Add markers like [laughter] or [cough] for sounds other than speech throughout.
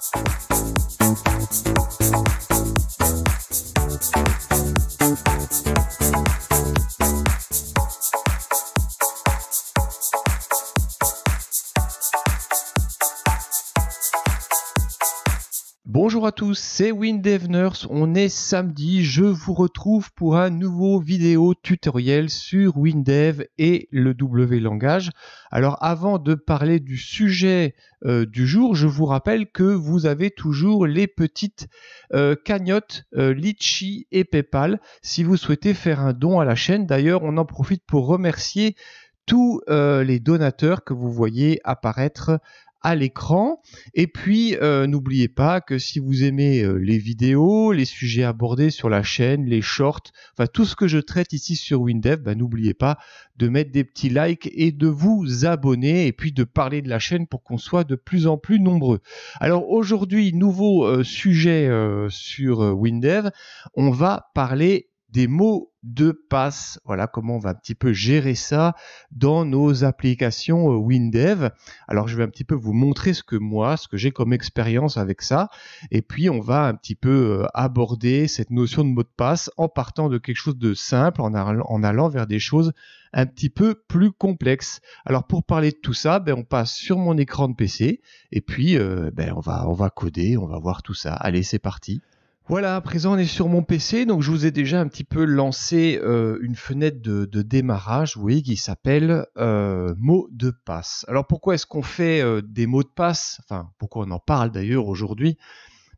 Thank you. tous, c'est Windevners. on est samedi, je vous retrouve pour un nouveau vidéo tutoriel sur Windev et le W langage. Alors avant de parler du sujet euh, du jour, je vous rappelle que vous avez toujours les petites euh, cagnottes euh, Litchi et Paypal si vous souhaitez faire un don à la chaîne. D'ailleurs, on en profite pour remercier tous les donateurs que vous voyez apparaître à l'écran. Et puis, euh, n'oubliez pas que si vous aimez euh, les vidéos, les sujets abordés sur la chaîne, les shorts, enfin tout ce que je traite ici sur WinDev, bah, n'oubliez pas de mettre des petits likes et de vous abonner et puis de parler de la chaîne pour qu'on soit de plus en plus nombreux. Alors aujourd'hui, nouveau euh, sujet sur WinDev, on va parler des mots de passe. Voilà comment on va un petit peu gérer ça dans nos applications euh, WinDev. Alors je vais un petit peu vous montrer ce que moi, ce que j'ai comme expérience avec ça. Et puis on va un petit peu euh, aborder cette notion de mot de passe en partant de quelque chose de simple, en allant, vers des choses un petit peu plus complexes. Alors pour parler de tout ça, ben, on passe sur mon écran de PC et puis euh, ben, on, va, on va coder, on va voir tout ça. Allez, c'est parti. Voilà, à présent on est sur mon PC, donc je vous ai déjà un petit peu lancé euh, une fenêtre de, démarrage, vous voyez, qui s'appelle euh, mots de passe. Alors pourquoi est-ce qu'on fait euh, des mots de passe Enfin, pourquoi on en parle d'ailleurs aujourd'hui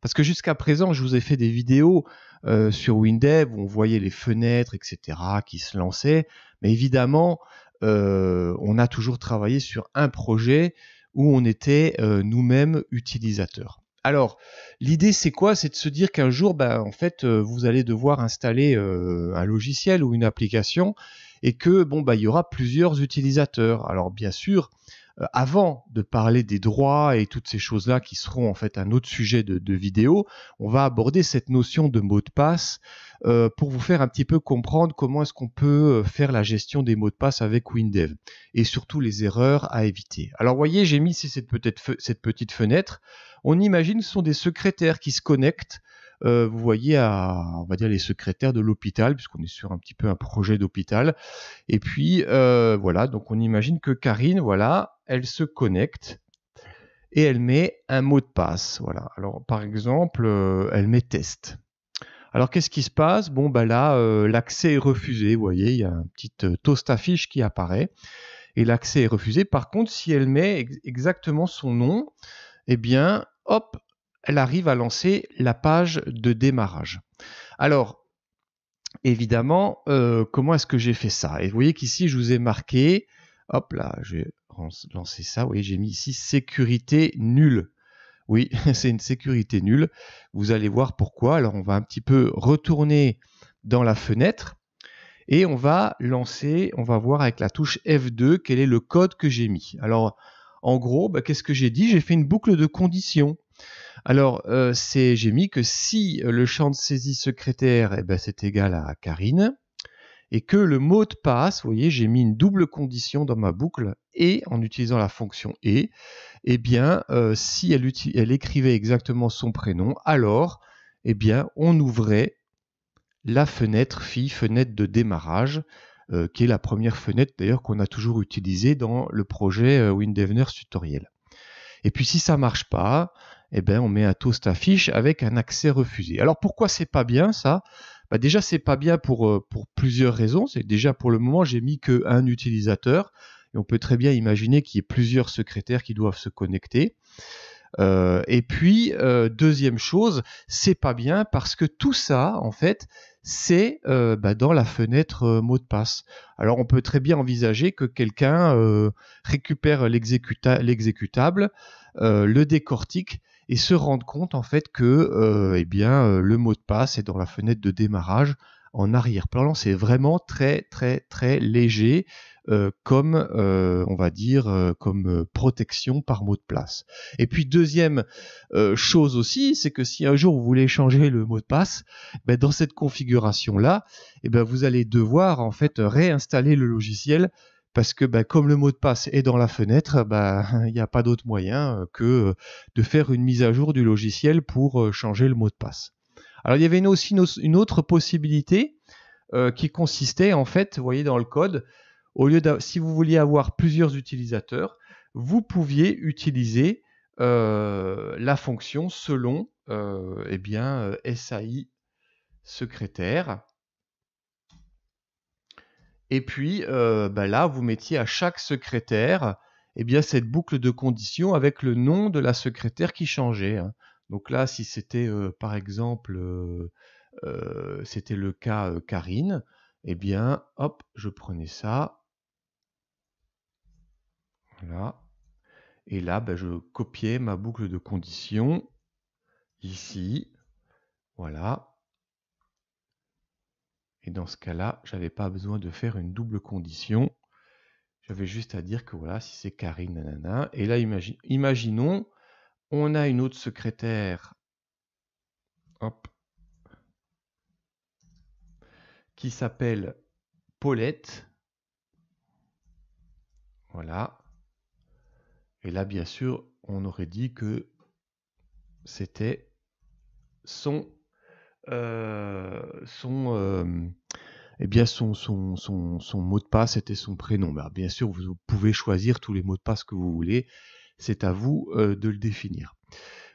Parce que jusqu'à présent, je vous ai fait des vidéos euh, sur Windev où on voyait les fenêtres, etc., qui se lançaient. Mais évidemment, on a toujours travaillé sur un projet où on était nous-mêmes utilisateurs. Alors, l'idée c'est quoi C'est de se dire qu'un jour, bah, en fait, euh, vous allez devoir installer euh, un logiciel ou une application et que bon, bah, il y aura plusieurs utilisateurs. Alors, bien sûr, euh, avant de parler des droits et toutes ces choses-là qui seront en fait un autre sujet de, vidéo, on va aborder cette notion de mot de passe euh, pour vous faire un petit peu comprendre comment est-ce qu'on peut euh, faire la gestion des mots de passe avec WinDev et surtout les erreurs à éviter. Alors voyez, j'ai mis cette, cette petite fenêtre. On imagine ce sont des secrétaires qui se connectent euh, vous voyez, à, on va dire, les secrétaires de l'hôpital, puisqu'on est sur un petit peu un projet d'hôpital. Et puis, euh, voilà, donc on imagine que Karine, voilà, elle se connecte et elle met un mot de passe. Voilà. Alors, par exemple, euh, elle met test. Alors, qu'est-ce qui se passe Bon, bah là, l'accès est refusé. Vous voyez, il y a un petit toast affiche qui apparaît. Et l'accès est refusé. Par contre, si elle met exactement son nom, eh bien, hop, elle arrive à lancer la page de démarrage. Alors, évidemment, euh, comment est-ce que j'ai fait ça Et vous voyez qu'ici, je vous ai marqué, hop là, j'ai lancé ça, vous voyez, j'ai mis ici sécurité nulle. Oui, [laughs] c'est une sécurité nulle. Vous allez voir pourquoi. Alors, on va un petit peu retourner dans la fenêtre et on va lancer, on va voir avec la touche F2 quel est le code que j'ai mis. Alors, en gros, bah, qu'est-ce que j'ai dit J'ai fait une boucle de conditions. Alors, euh, j'ai mis que si euh, le champ de saisie secrétaire, eh ben, c'est égal à Karine, et que le mot de passe, vous voyez, j'ai mis une double condition dans ma boucle, et en utilisant la fonction et, eh bien, euh, si elle, écrivait exactement son prénom, alors, eh bien, on ouvrait la fenêtre fille fenêtre de démarrage, qui est la première fenêtre d'ailleurs qu'on a toujours utilisée dans le projet WindEvner tutoriel. Et puis si ça marche pas, eh ben, on met un toast affiche avec un accès refusé. Alors pourquoi c'est pas bien ça bah Déjà, c'est pas bien pour, euh, pour plusieurs raisons. C'est déjà pour le moment, j'ai mis qu'un utilisateur. Et on peut très bien imaginer qu'il y ait plusieurs secrétaires qui doivent se connecter. Euh, et puis, euh, deuxième chose, c'est pas bien parce que tout ça, en fait, c'est bah, dans la fenêtre mot de passe. Alors, on peut très bien envisager que quelqu'un récupère l'exécutable, le décortique et se rendre compte en fait que euh, eh bien, euh, le mot de passe est dans la fenêtre de démarrage en arrière-plan. C'est vraiment très très très léger euh, comme on va dire comme protection par mot de passe. Et puis deuxième chose aussi, c'est que si un jour vous voulez changer le mot de passe, ben, dans cette configuration là, eh ben, vous allez devoir en fait réinstaller le logiciel parce que bah, comme le mot de passe est dans la fenêtre, bah, [laughs] il n'y a pas d'autre moyen euh, que euh, de faire une mise à jour du logiciel pour euh, changer le mot de passe. Alors il y avait aussi une autre possibilité qui consistait en fait, vous voyez dans le code, au lieu si vous vouliez avoir plusieurs utilisateurs, vous pouviez utiliser la fonction selon eh SAI secrétaire et puis euh, bah là, vous mettiez à chaque secrétaire eh bien, cette boucle de conditions avec le nom de la secrétaire qui changeait. Hein. Donc là, si c'était euh, par exemple, euh, c'était le cas Karine, eh bien, hop, je prenais ça. Voilà. Et là, bah, je copiais ma boucle de conditions ici. Voilà. Et dans ce cas-là, je n'avais pas besoin de faire une double condition. J'avais juste à dire que voilà, si c'est Karine, nanana. Et là, imaginons, on a une autre secrétaire. Hop, qui s'appelle Paulette. Voilà. Et là, bien sûr, on aurait dit que c'était son euh, son euh, eh bien son, son, son, mot de passe était son prénom. Bah, bien sûr, vous pouvez choisir tous les mots de passe que vous voulez, c'est à vous euh, de le définir.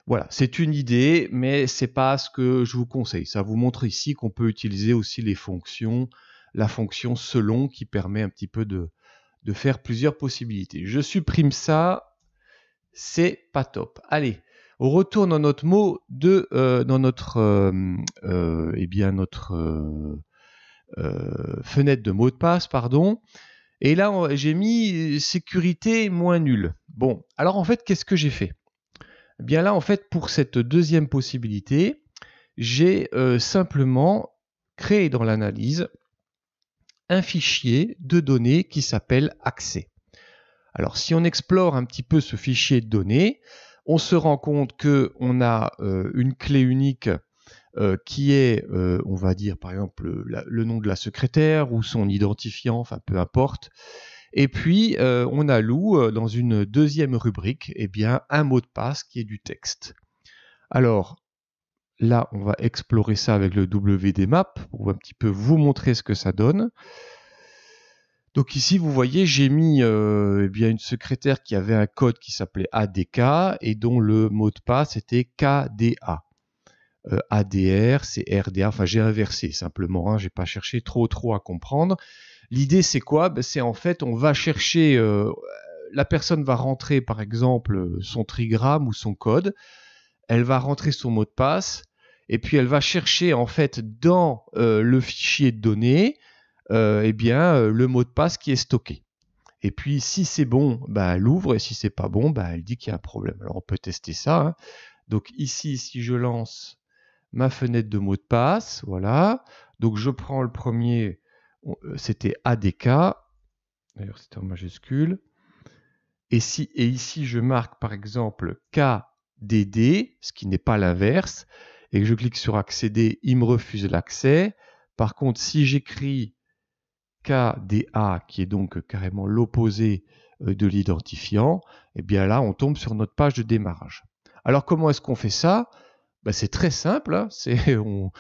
Voilà, c'est une idée, mais c'est pas ce que je vous conseille. Ça vous montre ici qu'on peut utiliser aussi les fonctions, la fonction selon qui permet un petit peu de, de faire plusieurs possibilités. Je supprime ça, c'est pas top. Allez, on retourne dans notre mot de euh, dans notre euh, euh, eh bien notre fenêtre de mot de passe pardon et là j'ai mis sécurité moins nulle ». bon alors en fait qu'est-ce que j'ai fait eh bien là en fait pour cette deuxième possibilité j'ai simplement créé dans l'analyse un fichier de données qui s'appelle accès alors si on explore un petit peu ce fichier de données, on se rend compte que on a euh, une clé unique euh, qui est, euh, on va dire par exemple le nom de la secrétaire ou son identifiant, enfin peu importe. Et puis on alloue dans une deuxième rubrique, eh bien un mot de passe qui est du texte. Alors là, on va explorer ça avec le WDMAP pour un petit peu vous montrer ce que ça donne. Donc ici, vous voyez, j'ai mis euh, eh bien une secrétaire qui avait un code qui s'appelait ADK et dont le mot de passe était KDA. Euh, ADR, c'est RDA, enfin j'ai inversé simplement, hein. Je n'ai pas cherché trop trop à comprendre. L'idée c'est quoi ben, C'est en fait on va chercher, euh, la personne va rentrer par exemple son trigramme ou son code, elle va rentrer son mot de passe, et puis elle va chercher en fait dans le fichier de données, euh, eh bien, euh, le mot de passe qui est stocké. Et puis, si c'est bon, bah, elle ouvre, et si c'est pas bon, bah, elle dit qu'il y a un problème. Alors, on peut tester ça. Hein. Donc, ici, si je lance ma fenêtre de mot de passe, voilà. Donc, je prends le premier, euh, c'était ADK. D'ailleurs, c'était en majuscule. Et, si, et ici, je marque par exemple KDD, ce qui n'est pas l'inverse, et que je clique sur accéder, il me refuse l'accès. Par contre, si j'écris KDA, qui est donc carrément l'opposé euh, de l'identifiant, et eh bien là, on tombe sur notre page de démarrage. Alors comment est-ce qu'on fait ça bah, C'est très simple, hein, [laughs] on,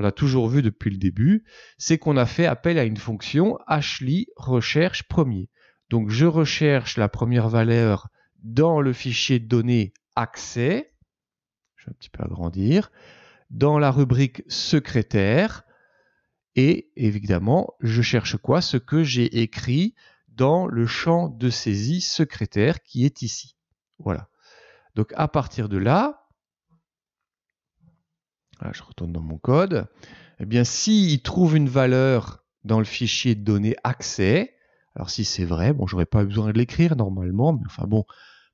l'a toujours vu depuis le début, c'est qu'on a fait appel à une fonction hli recherche premier. Donc je recherche la première valeur dans le fichier données accès, je vais un petit peu agrandir, dans la rubrique secrétaire, et évidemment, je cherche quoi Ce que j'ai écrit dans le champ de saisie secrétaire qui est ici. Voilà. Donc à partir de là, ah, je retourne dans mon code, eh bien s'il trouve une valeur dans le fichier de données accès, alors si c'est vrai, bon, j'aurais pas besoin de l'écrire normalement, mais enfin bon,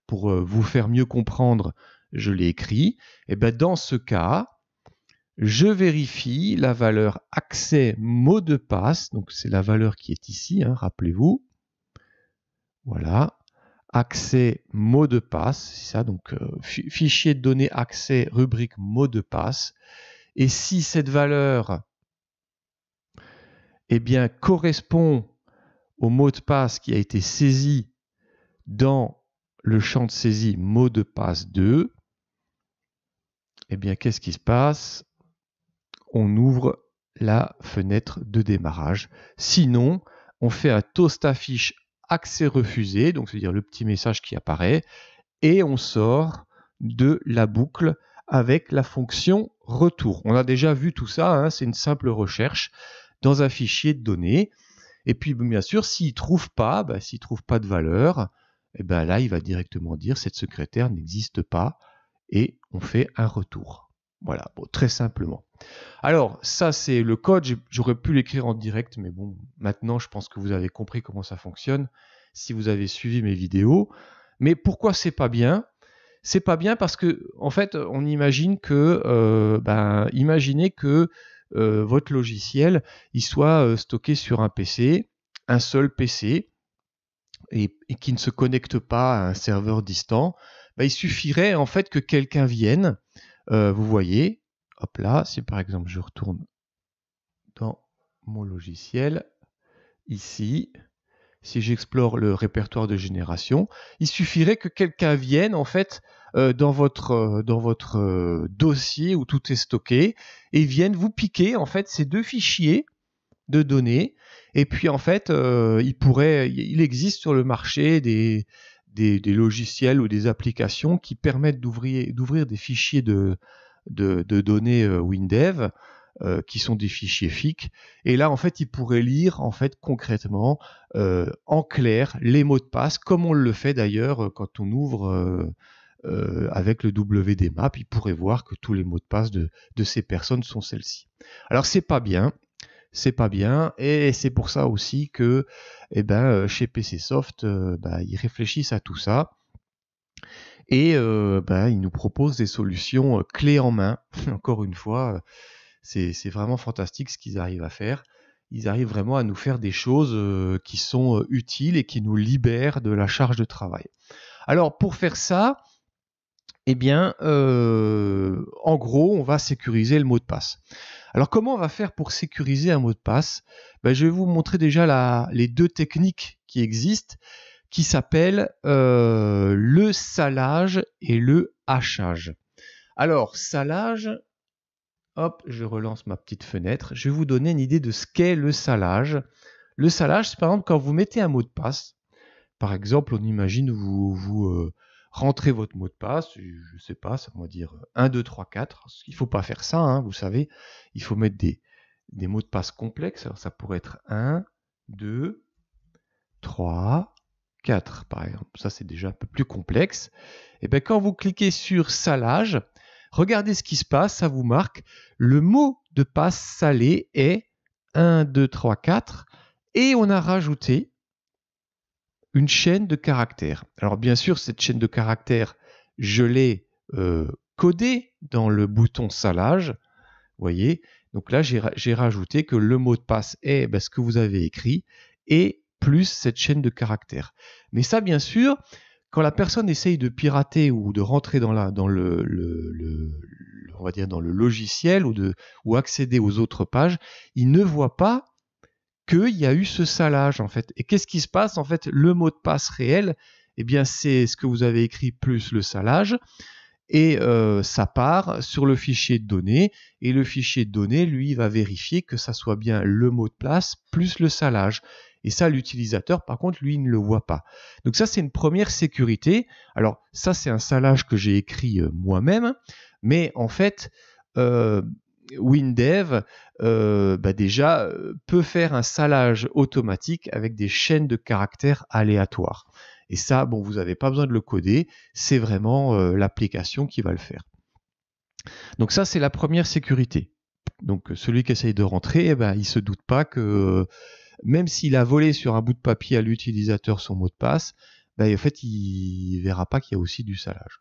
pour euh, vous faire mieux comprendre, je l'ai écrit. Et eh bien dans ce cas, je vérifie la valeur accès mot de passe, donc c'est la valeur qui est ici, hein, rappelez-vous. Voilà, accès mot de passe, c'est ça, donc euh, fichier de données accès rubrique mot de passe. Et si cette valeur eh bien, correspond au mot de passe qui a été saisi dans le champ de saisie mot de passe 2, eh bien, qu'est-ce qui se passe on ouvre la fenêtre de démarrage. Sinon, on fait un toast affiche accès refusé, donc c'est-à-dire le petit message qui apparaît, et on sort de la boucle avec la fonction retour. On a déjà vu tout ça, hein, c'est une simple recherche dans un fichier de données. Et puis bien sûr, s'il ne trouve pas, bah, s'il trouve pas de valeur, et eh ben là il va directement dire cette secrétaire n'existe pas et on fait un retour. Voilà, très simplement. Alors, ça, c'est le code. J'aurais pu l'écrire en direct, mais bon, maintenant, je pense que vous avez compris comment ça fonctionne si vous avez suivi mes vidéos. Mais pourquoi c'est pas bien C'est pas bien parce que, en fait, on imagine que, euh, ben, imaginez que euh, votre logiciel, il soit euh, stocké sur un PC, un seul PC, et, qui ne se connecte pas à un serveur distant. Ben, il suffirait, en fait, que quelqu'un vienne euh, vous voyez, hop là, si par exemple je retourne dans mon logiciel, ici, si j'explore le répertoire de génération, il suffirait que quelqu'un vienne en fait euh, dans votre, euh, dans votre dossier où tout est stocké et vienne vous piquer en fait ces deux fichiers de données et puis en fait il pourrait il existe sur le marché des, des, logiciels ou des applications qui permettent d'ouvrir des fichiers de, données euh, WinDev euh, qui sont des fichiers FIC. Et là, en fait, ils pourraient lire en fait concrètement, euh, en clair, les mots de passe, comme on le fait d'ailleurs quand on ouvre avec le WDMAP. Ils pourraient voir que tous les mots de passe de, de ces personnes sont celles-ci. Alors, c'est pas bien c'est pas bien. Et c'est pour ça aussi que eh ben, euh, chez PC Soft, euh, bah, ils réfléchissent à tout ça. Et euh, bah, ils nous proposent des solutions clés en main. [laughs] Encore une fois, c'est vraiment fantastique ce qu'ils arrivent à faire. Ils arrivent vraiment à nous faire des choses qui sont utiles et qui nous libèrent de la charge de travail. Alors pour faire ça, eh bien, euh, en gros, on va sécuriser le mot de passe. Alors, comment on va faire pour sécuriser un mot de passe ben, Je vais vous montrer déjà les deux techniques qui existent, qui s'appellent euh, le salage et le hachage. Alors, salage, hop, je relance ma petite fenêtre. Je vais vous donner une idée de ce qu'est le salage. Le salage, c'est par exemple quand vous mettez un mot de passe. Par exemple, on imagine vous, vous euh, rentrez votre mot de passe, je ne sais pas, ça va dire 1, 2, 3, 4. Il ne faut pas faire ça, hein, vous savez, il faut mettre des, des mots de passe complexes. Alors ça pourrait être 1, 2, 3, 4 par exemple. Ça c'est déjà un peu plus complexe. Et eh bien quand vous cliquez sur salage, regardez ce qui se passe, ça vous marque. Le mot de passe salé est 1, 2, 3, 4. Et on a rajouté une chaîne de caractères. Alors bien sûr, cette chaîne de caractères, je l'ai euh, codée dans le bouton salage. voyez Donc là, j'ai rajouté que le mot de passe est ben, ce que vous avez écrit et plus cette chaîne de caractères. Mais ça, bien sûr, quand la personne essaye de pirater ou de rentrer dans, la, dans le, le, on va dire dans le logiciel ou, de, ou accéder aux autres pages, il ne voit pas qu'il y a eu ce salage en fait. Et qu'est-ce qui se passe en fait Le mot de passe réel, eh bien c'est ce que vous avez écrit plus le salage et euh, ça part sur le fichier de données et le fichier de données lui va vérifier que ça soit bien le mot de passe plus le salage. Et ça, l'utilisateur, par contre, lui, ne le voit pas. Donc ça, c'est une première sécurité. Alors ça, c'est un salage que j'ai écrit euh, moi-même, mais en fait, euh, WinDev, euh, bah déjà, peut faire un salage automatique avec des chaînes de caractères aléatoires. Et ça, bon, vous n'avez pas besoin de le coder, c'est vraiment euh, l'application qui va le faire. Donc ça, c'est la première sécurité. Donc euh, celui qui essaye de rentrer, eh ben, il ne se doute pas que euh, même s'il a volé sur un bout de papier à l'utilisateur son mot de passe, ben, en fait, il verra pas qu'il y a aussi du salage.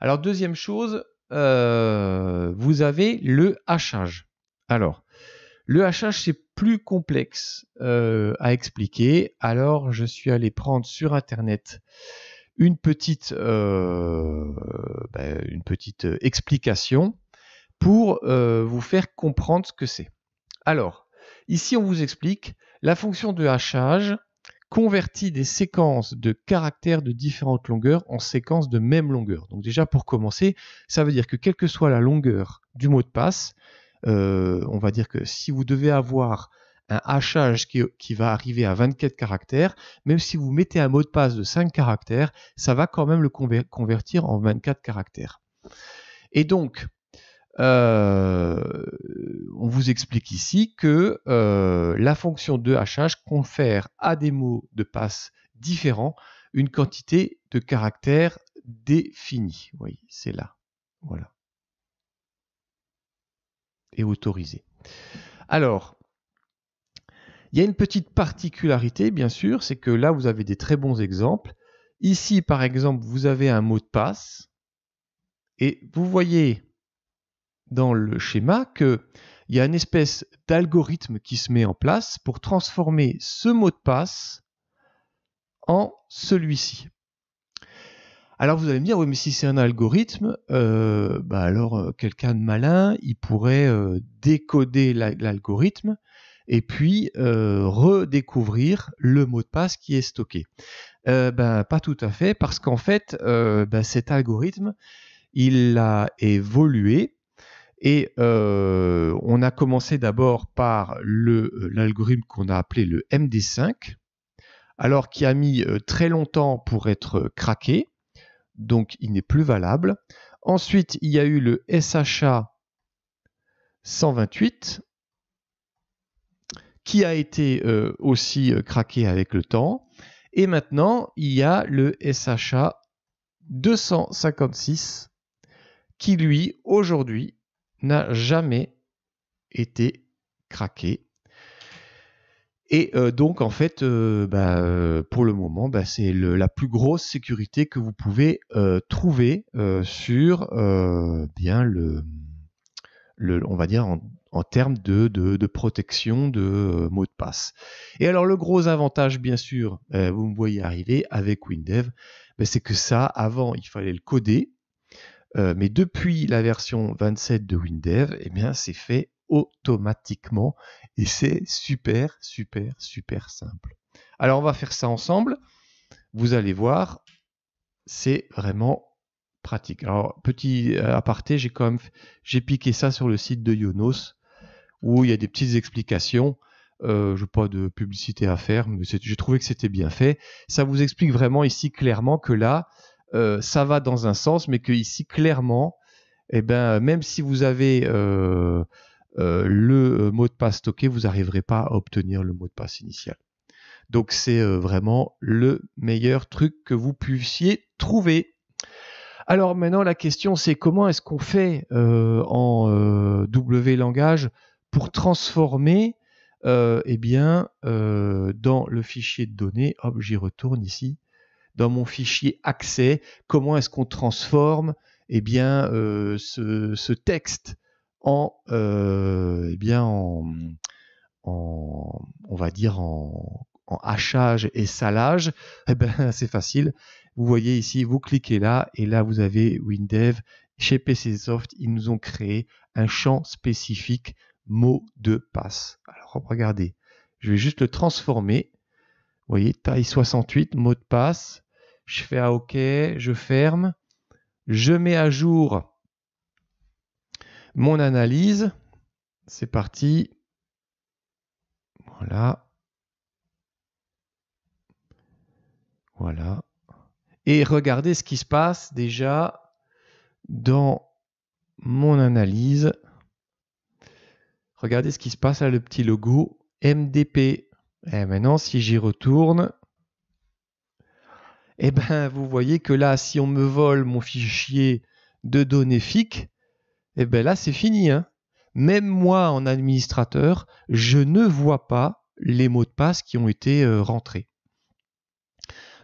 Alors deuxième chose, euh, vous avez le hachage. Alors, le hachage, c'est plus complexe euh, à expliquer. Alors, je suis allé prendre sur Internet une petite, euh, ben, une petite explication pour vous faire comprendre ce que c'est. Alors, ici, on vous explique la fonction de hachage convertit des séquences de caractères de différentes longueurs en séquences de même longueur. Donc déjà pour commencer, ça veut dire que quelle que soit la longueur du mot de passe, euh, on va dire que si vous devez avoir un hachage qui, qui, va arriver à 24 caractères, même si vous mettez un mot de passe de 5 caractères, ça va quand même le convertir en 24 caractères. Et donc, euh, on vous explique ici que euh, la fonction de hachage confère à des mots de passe différents une quantité de caractères définie. voyez, c'est là. Voilà. Et autorisé. Alors, il y a une petite particularité, bien sûr, c'est que là, vous avez des très bons exemples. Ici, par exemple, vous avez un mot de passe. Et vous voyez dans le schéma qu'il y a une espèce d'algorithme qui se met en place pour transformer ce mot de passe en celui-ci. Alors vous allez me dire, oui, mais si c'est un algorithme, euh, bah alors euh, quelqu'un de malin, il pourrait euh, décoder l'algorithme et puis redécouvrir le mot de passe qui est stocké. Ben, pas tout à fait, parce qu'en fait, ben, cet algorithme, il a évolué et euh, on a commencé d'abord par euh, l'algorithme qu'on a appelé le MD5, alors qui a mis euh, très longtemps pour être craqué, donc il n'est plus valable. Ensuite, il y a eu le SHA 128, qui a été aussi craqué avec le temps. Et maintenant, il y a le SHA 256 qui, lui, aujourd'hui, n'a jamais été craqué. Et euh, donc, en fait, euh, bah, euh, pour le moment, bah, c'est la plus grosse sécurité que vous pouvez trouver sur bien le, on va dire en, termes de, protection de mots de passe. Et alors, le gros avantage, bien sûr, vous me voyez arriver avec WinDev, bah, c'est que ça, avant, il fallait le coder. Euh, mais depuis la version 27 de WinDev, eh bien, c'est fait automatiquement et c'est super, super, super simple. Alors, on va faire ça ensemble. Vous allez voir, c'est vraiment pratique. Alors, petit euh, aparté, j'ai quand piqué ça sur le site de Yonos où il y a des petites explications. Euh, je n'ai pas de publicité à faire, mais j'ai trouvé que c'était bien fait. Ça vous explique vraiment ici clairement que là, euh, ça va dans un sens, mais que ici, clairement, et eh ben, euh, même si vous avez euh, le mot de passe stocké, vous n'arriverez pas à obtenir le mot de passe initial. Donc c'est vraiment le meilleur truc que vous puissiez trouver. Alors maintenant la question c'est comment est-ce qu'on fait en W langage pour transformer eh bien, dans le fichier de données, hop j'y retourne ici, dans mon fichier accès, comment est-ce qu'on transforme eh bien, euh, ce, texte en, euh, eh bien, on va dire en, hachage et salage, [laughs] eh ben, c'est facile. Vous voyez ici, vous cliquez là et là vous avez WinDev. Chez PCSoft, ils nous ont créé un champ spécifique mot de passe. Alors regardez, je vais juste le transformer. Vous voyez, taille 68, mot de passe je fais ah, ok, je ferme, je mets à jour mon analyse, c'est parti, voilà, voilà, et regardez ce qui se passe déjà dans mon analyse, regardez ce qui se passe à le petit logo MDP. Et eh, maintenant, si j'y retourne, eh ben, vous voyez que là, si on me vole mon fichier de données FIC, et eh ben là, c'est fini. Hein. Même moi, en administrateur, je ne vois pas les mots de passe qui ont été euh, rentrés.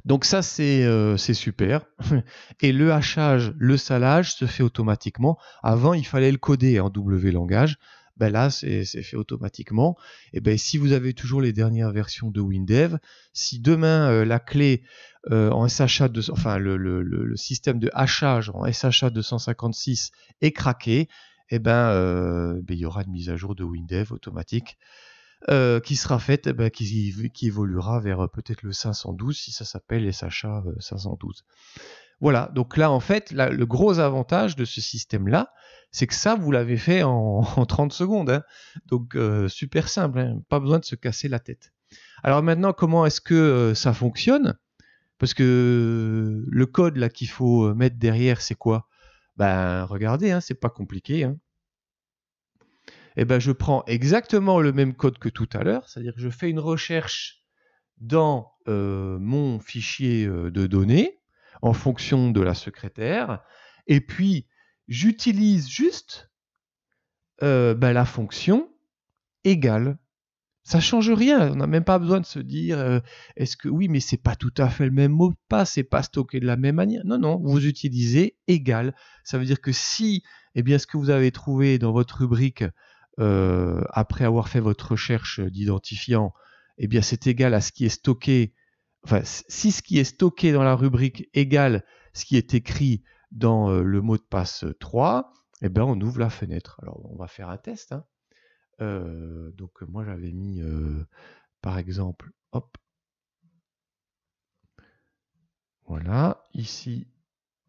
Donc ça, c'est euh, super. [laughs] Et le hachage, le salage se fait automatiquement. Avant, il fallait le coder en W langage. Bah là c'est fait automatiquement. Et ben si vous avez toujours les dernières versions de WinDev, si demain euh, la clé euh, en SHA, de, enfin le, système de hachage en SHA 256 est craqué, et eh ben, euh, ben, il y aura une mise à jour de WinDev automatique. qui sera faite, eh ben, qui, qui, évoluera vers peut-être le 512 si ça s'appelle SHA 512. Voilà, donc là, en fait, le gros avantage de ce système-là, c'est que ça, vous l'avez fait en, 30 [laughs] secondes. Hein. Donc, euh, super simple, hein, pas besoin de se casser la tête. Alors maintenant, comment est-ce que euh, ça fonctionne Parce que euh, le code là qu'il faut mettre derrière, c'est quoi Ben, regardez, hein, c'est pas compliqué. Et eh ben, je prends exactement le même code que tout à l'heure, c'est-à-dire que je fais une recherche dans mon fichier de données en fonction de la secrétaire. Et puis, j'utilise juste euh, bah, la fonction égale. Ça change rien. On n'a même pas besoin de se dire euh, est-ce que oui, mais c'est pas tout à fait le même mot pas c'est pas stocké de la même manière. Non, non, vous utilisez égal. Ça veut dire que si, et eh bien, ce que vous avez trouvé dans votre rubrique euh, après avoir fait votre recherche d'identifiant, et eh bien, c'est égal à ce qui est stocké enfin, si ce qui est stocké dans la rubrique égale ce qui est écrit dans euh, le mot de passe 3, eh bien, on ouvre la fenêtre. Alors, on va faire un test. Hein. Euh, donc, moi, j'avais mis, euh, par exemple, hop. Voilà, ici,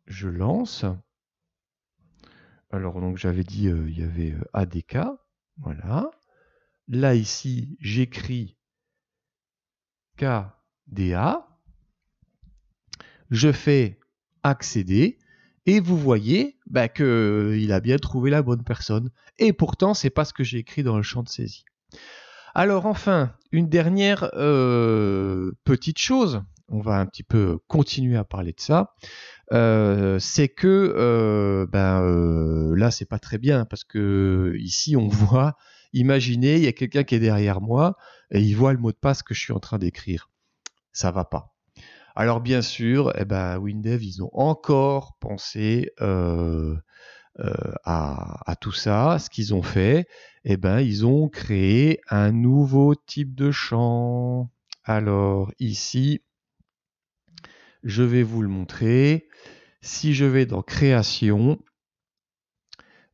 je lance. Alors, donc, j'avais dit, il y avait ADK. Voilà. Là, ici, j'écris K DA. Je fais accéder et vous voyez bah, qu'il euh, a bien trouvé la bonne personne. Et pourtant, c'est pas ce que j'ai écrit dans le champ de saisie. Alors enfin, une dernière euh, petite chose, on va un petit peu continuer à parler de ça, euh, c'est que ben, là c'est pas très bien hein, parce que ici on [laughs] voit, imaginez, il y a quelqu'un qui est derrière moi et il voit le mot de passe que je suis en train d'écrire ça va pas. Alors bien sûr, eh ben, WinDev, ils ont encore pensé euh, euh, à, à, tout ça. Ce qu'ils ont fait, eh ben, ils ont créé un nouveau type de champ. Alors ici, je vais vous le montrer. Si je vais dans Création,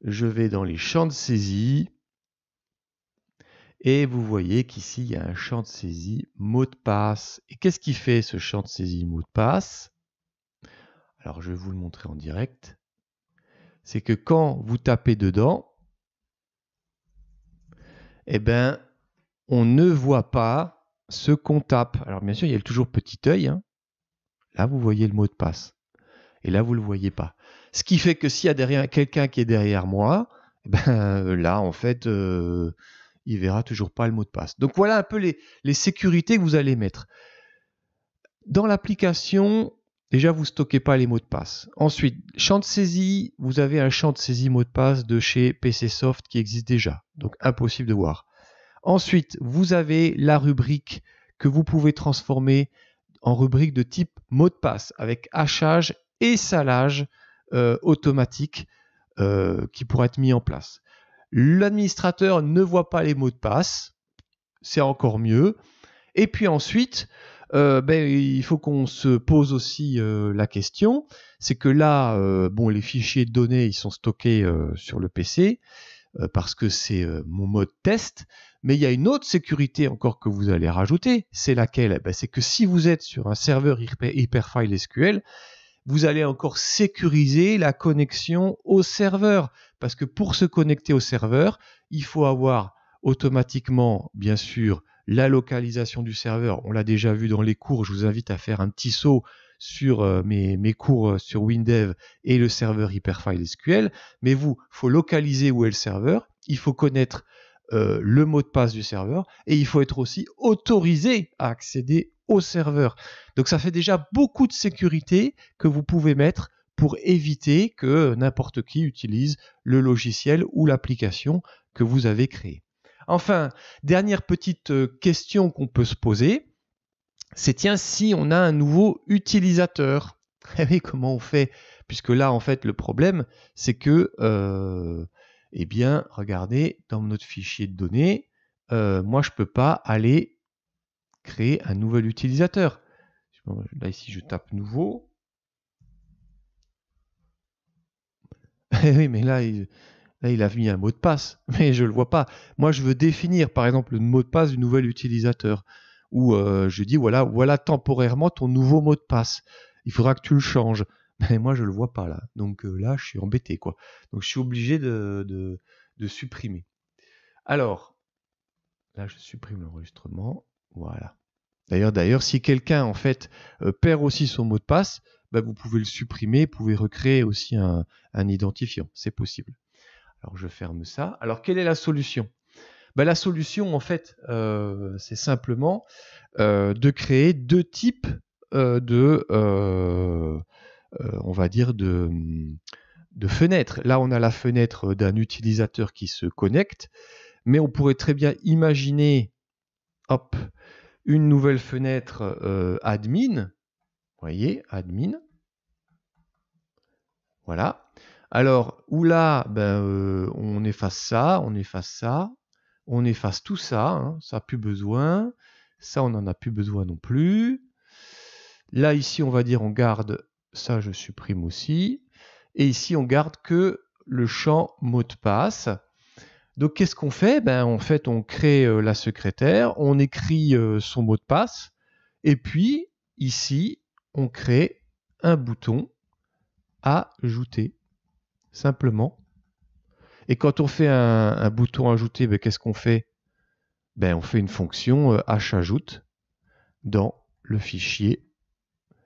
je vais dans les champs de saisie. Et vous voyez qu'ici, il y a un champ de saisie mot de passe. Et qu'est-ce qui fait ce champ de saisie mot de passe Alors, je vais vous le montrer en direct. C'est que quand vous tapez dedans, eh ben, on ne voit pas ce qu'on tape. Alors, bien sûr, il y a toujours petit œil. Hein. Là, vous voyez le mot de passe. Et là, vous ne le voyez pas. Ce qui fait que s'il y a derrière quelqu'un qui est derrière moi, eh ben, euh, là, en fait... Euh, il verra toujours pas le mot de passe. Donc voilà un peu les, sécurités que vous allez mettre. Dans l'application, déjà vous stockez pas les mots de passe. Ensuite, champ de saisie, vous avez un champ de saisie mot de passe de chez PC Soft qui existe déjà, donc impossible de voir. Ensuite, vous avez la rubrique que vous pouvez transformer en rubrique de type mot de passe avec hachage et salage euh, automatique euh, qui pourra être mis en place l'administrateur ne voit pas les mots de passe, c'est encore mieux. Et puis ensuite, euh, ben, il faut qu'on se pose aussi euh, la question, c'est que là, euh, bon, les fichiers de données, ils sont stockés sur le PC parce que c'est mon mode test, mais il y a une autre sécurité encore que vous allez rajouter, c'est laquelle ben, C'est que si vous êtes sur un serveur Hyperfile SQL, vous allez encore sécuriser la connexion au serveur. Parce que pour se connecter au serveur, il faut avoir automatiquement, bien sûr, la localisation du serveur. On l'a déjà vu dans les cours, je vous invite à faire un petit saut sur euh, mes, cours euh, sur WinDev et le serveur Hyperfile SQL. Mais vous, faut localiser où est le serveur, il faut connaître euh, le mot de passe du serveur et il faut être aussi autorisé à accéder serveur. Donc ça fait déjà beaucoup de sécurité que vous pouvez mettre pour éviter que n'importe qui utilise le logiciel ou l'application que vous avez créé Enfin, dernière petite euh, question qu'on peut se poser, c'est tiens si on a un nouveau utilisateur. [laughs] et eh comment on fait Puisque là, en fait, le problème, c'est que, et euh, eh bien, regardez, dans notre fichier de données, euh, moi, je peux pas aller créer un nouvel utilisateur. Là, ici, je tape nouveau. [laughs] oui, mais là il, il a mis un mot de passe, [laughs] mais je ne le vois pas. Moi, je veux définir, par exemple, le mot de passe du nouvel utilisateur. Ou euh, je dis, voilà, voilà temporairement ton nouveau mot de passe. Il faudra que tu le changes. [laughs] Mais moi, je ne le vois pas là. Donc euh, là, je suis embêté, quoi. Donc, je suis obligé de, de supprimer. Alors, là, je supprime l'enregistrement. Voilà. D'ailleurs, d'ailleurs, si quelqu'un en fait euh, perd aussi son mot de passe, bah, vous pouvez le supprimer, vous pouvez recréer aussi un, identifiant. C'est possible. Alors je ferme ça. Alors quelle est la solution bah, La solution, en fait, euh, c'est simplement euh, de créer deux types de, on va dire, de fenêtres. Là, on a la fenêtre d'un utilisateur qui se connecte, mais on pourrait très bien imaginer hop, une nouvelle fenêtre euh, admin. Voyez, admin. Voilà. Alors, où là, ben, euh, on efface ça, on efface ça, on efface tout ça, hein. ça n'a plus besoin, ça on n'en a plus besoin non plus. Là, ici, on va dire on garde, ça je supprime aussi, et ici on garde que le champ mot de passe, donc qu'est-ce qu'on fait ben, En fait, on crée euh, la secrétaire, on écrit euh, son mot de passe, et puis ici, on crée un bouton ajouter, simplement. Et quand on fait un, bouton ajouter, ben, qu'est-ce qu'on fait ben, On fait une fonction euh, dans le fichier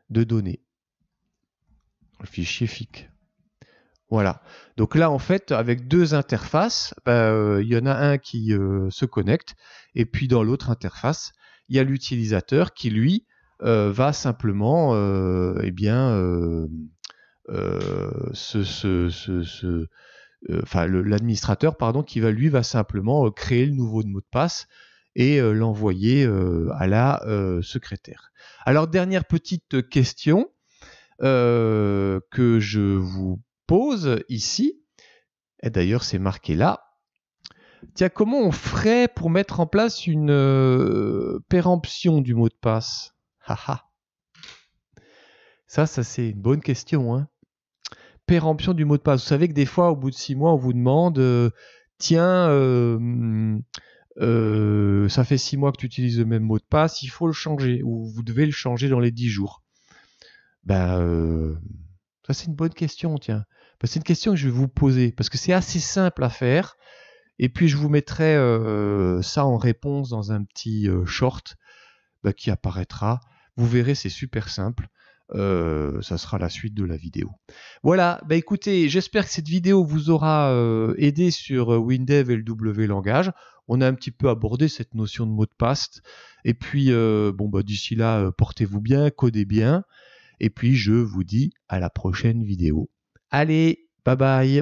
de données, le fichier FIC. Voilà. Donc là, en fait, avec deux interfaces, bah, euh, il y en a un qui euh, se connecte, et puis dans l'autre interface, il y a l'utilisateur qui, lui, euh, va simplement eh bien, ce, l'administrateur, pardon, qui va, lui, va simplement créer le nouveau mot de passe et l'envoyer à la secrétaire. Alors, dernière petite question que je vous pose ici, et d'ailleurs c'est marqué là, tiens, comment on ferait pour mettre en place une euh, péremption du mot de passe Ça, ça c'est une bonne question. Hein péremption du mot de passe. Vous savez que des fois, au bout de six mois, on vous demande, euh, tiens, euh, ça fait six mois que tu utilises le même mot de passe, il faut le changer, ou vous devez le changer dans les dix jours. Ben, ça c'est une bonne question, tiens. Bah, c'est une question que je vais vous poser parce que c'est assez simple à faire. Et puis je vous mettrai euh, ça en réponse dans un petit euh, short bah, qui apparaîtra. Vous verrez, c'est super simple. Euh, ça sera la suite de la vidéo. Voilà, bah écoutez, j'espère que cette vidéo vous aura aidé sur Windev et le W langage. On a un petit peu abordé cette notion de mot de passe. Et puis, bon, bah, d'ici là, portez-vous bien, codez bien. Et puis, je vous dis à la prochaine vidéo. Allez, bye bye.